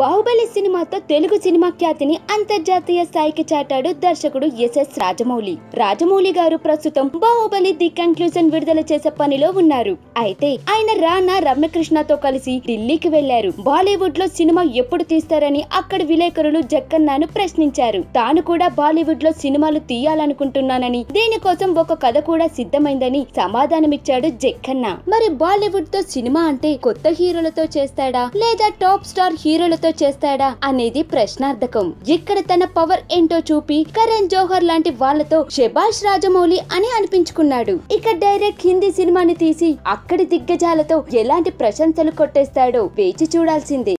బాహుబలి సినిమాతో తెలుగు సినిమా ఖ్యాతిని అంతర్జాతీయ స్థాయికి చాటాడు దర్శకుడు ఎస్ఎస్ రాజమౌళి రాజమౌళి గారు ప్రస్తుతం బాహుబలి ది కంక్లూజన్ విడుదల చేసే పనిలో ఉన్నారు అయితే ఆయన రానా రమ్యకృష్ణతో కలిసి ఢిల్లీకి వెళ్లారు బాలీవుడ్ లో సినిమా ఎప్పుడు తీస్తారని అక్కడి విలేకరులు జక్కన్నాను ప్రశ్నించారు తాను కూడా బాలీవుడ్ లో సినిమాలు తీయాలనుకుంటున్నానని దీనికోసం ఒక కథ కూడా సిద్ధమైందని సమాధానమిచ్చాడు జక్కన్న మరి బాలీవుడ్ తో సినిమా అంటే కొత్త హీరోలతో చేస్తాడా లేదా టాప్ స్టార్ హీరోలతో పవర్తో చేస్తాడా అనేది ప్రశ్నార్థకం ఇక్కడ తన పవర్ ఏంటో చూపి కరణ్ జోహర్ లాంటి వాళ్లతో శబాష్ రాజమౌళి అని అనిపించుకున్నాడు ఇక డైరెక్ట్ హిందీ సినిమాని తీసి అక్కడి దిగ్గజాలతో ఎలాంటి ప్రశంసలు కొట్టేస్తాడో వేచి చూడాల్సిందే